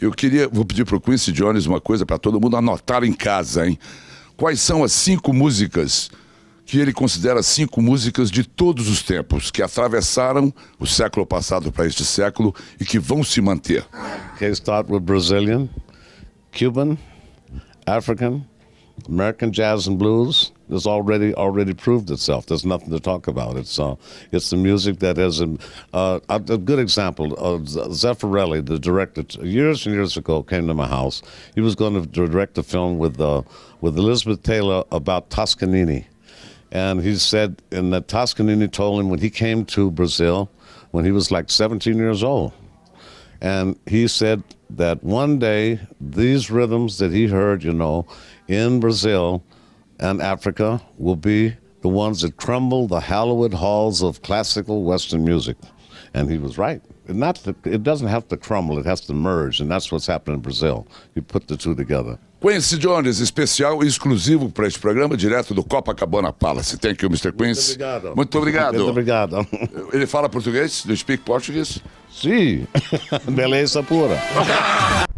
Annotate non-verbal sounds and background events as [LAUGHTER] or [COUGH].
Eu queria, vou pedir para o Quincy Jones uma coisa para todo mundo anotar em casa, hein? Quais são as cinco músicas que ele considera cinco músicas de todos os tempos, que atravessaram o século passado para este século e que vão se manter? Okay, start with Brazilian, Cuban, African, American jazz and blues has already already proved itself. There's nothing to talk about. It's uh, it's the music that has um, uh, a, uh, a good example. Uh, Zeffirelli, the director, years and years ago, came to my house. He was going to direct a film with uh, with Elizabeth Taylor about Toscanini, and he said, and that Toscanini told him when he came to Brazil, when he was like 17 years old and he said that one day these rhythms that he heard, you know, in Brazil and Africa will be the ones that crumble the hallowed halls of classical Western music. And he was right. Not to, it doesn't have to crumble, it has to merge, and that's what's happening in Brazil. You put the two together. Quincy Jones, especial exclusivo para este programa, direto do Copacabana Palace. Thank you, Mr. Quincy. Muito obrigado. Muito obrigado. Muito obrigado. Ele fala português? Do you speak Portuguese? Sim, [LAUGHS] beleza pura. [LAUGHS]